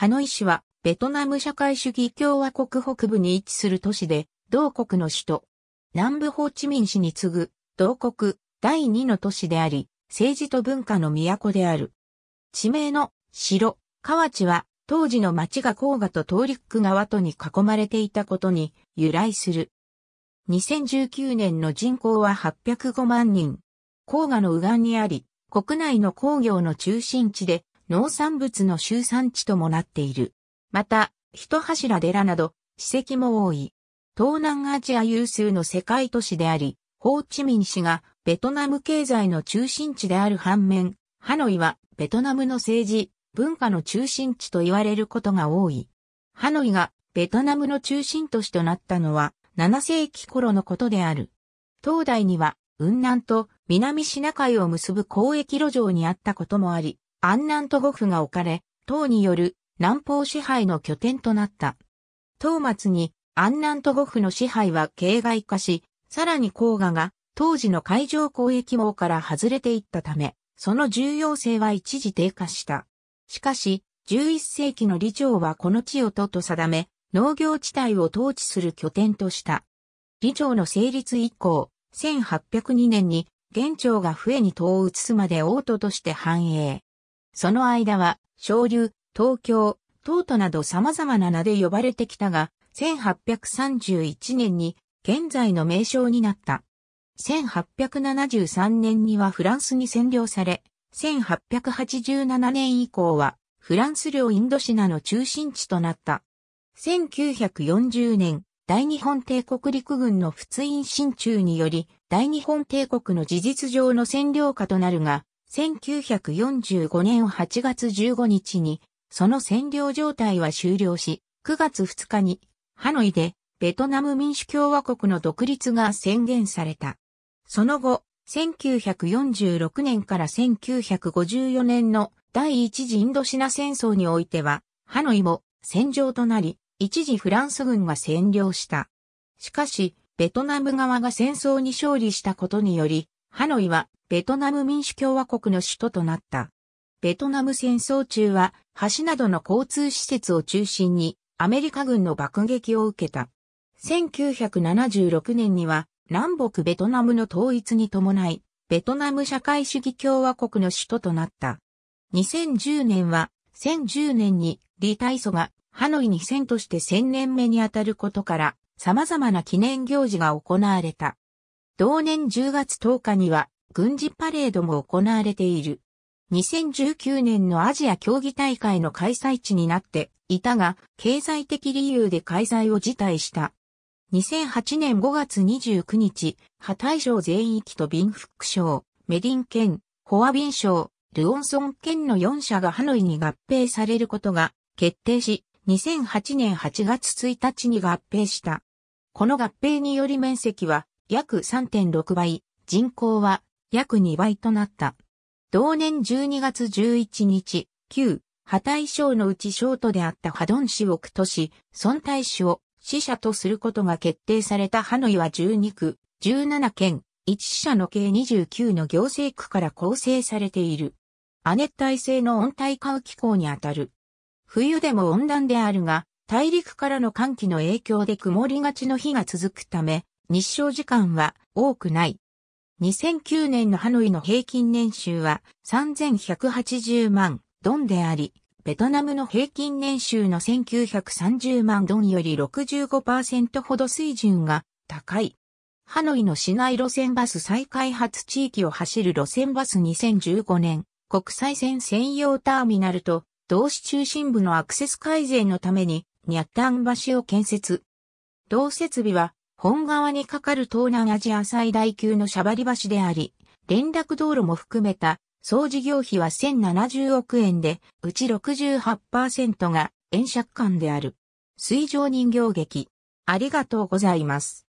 ハノイ市は、ベトナム社会主義共和国北部に位置する都市で、同国の首都。南部ホーチミン市に次ぐ、同国、第2の都市であり、政治と文化の都である。地名の、城、河内は、当時の町が黄河と東陸側とに囲まれていたことに由来する。2019年の人口は805万人。黄河の右岸にあり、国内の工業の中心地で農産物の集産地ともなっている。また、一柱寺など、史跡も多い。東南アジア有数の世界都市であり、ホーチミン市がベトナム経済の中心地である反面、ハノイはベトナムの政治、文化の中心地と言われることが多い。ハノイがベトナムの中心都市となったのは7世紀頃のことである。東大には雲南と南シナ海を結ぶ交易路上にあったこともあり、安南都護府が置かれ、唐による南方支配の拠点となった。唐末に安南都護府の支配は形骸化し、さらに黄河が当時の海上交易網から外れていったため、その重要性は一時低下した。しかし、11世紀の李朝はこの地を都と定め、農業地帯を統治する拠点とした。李朝の成立以降、1802年に元朝が笛に党を移すまで王都として繁栄。その間は、昇流、東京、東都など様々な名で呼ばれてきたが、1831年に現在の名称になった。1873年にはフランスに占領され、1887年以降はフランス領インドシナの中心地となった。1940年、大日本帝国陸軍の仏印進駐により、大日本帝国の事実上の占領下となるが、1945年8月15日に、その占領状態は終了し、9月2日に、ハノイで、ベトナム民主共和国の独立が宣言された。その後、1946年から1954年の第一次インドシナ戦争においては、ハノイも戦場となり、一時フランス軍が占領した。しかし、ベトナム側が戦争に勝利したことにより、ハノイはベトナム民主共和国の首都となった。ベトナム戦争中は橋などの交通施設を中心にアメリカ軍の爆撃を受けた。1976年には南北ベトナムの統一に伴い、ベトナム社会主義共和国の首都となった。2010年は、2010年に李大祖がハノイに遷都して1000年目にあたることから、様々な記念行事が行われた。同年10月10日には軍事パレードも行われている。2019年のアジア競技大会の開催地になっていたが、経済的理由で開催を辞退した。2008年5月29日、派大イ全域とビンフック省、メディン県、ホアビン省、ルオンソン県の4社がハノイに合併されることが決定し、2008年8月1日に合併した。この合併により面積は約3.6倍、人口は約2倍となった。同年12月11日、旧、破体省のうち省都であったハドン市を区都市、孫大市を死者とすることが決定されたハノイは12区、17県、1死者の計29の行政区から構成されている。亜熱帯性の温帯化雨気候にあたる。冬でも温暖であるが、大陸からの寒気の影響で曇りがちの日が続くため、日照時間は多くない。2009年のハノイの平均年収は3180万ドンであり、ベトナムの平均年収の1930万ドンより65%ほど水準が高い。ハノイの市内路線バス再開発地域を走る路線バス2015年、国際線専用ターミナルと、同市中心部のアクセス改善のために、ニャッタン橋を建設。同設備は、本川にかかる東南アジア最大級のシャバリ橋であり、連絡道路も含めた総事業費は1070億円で、うち68%が円借款である。水上人形劇。ありがとうございます。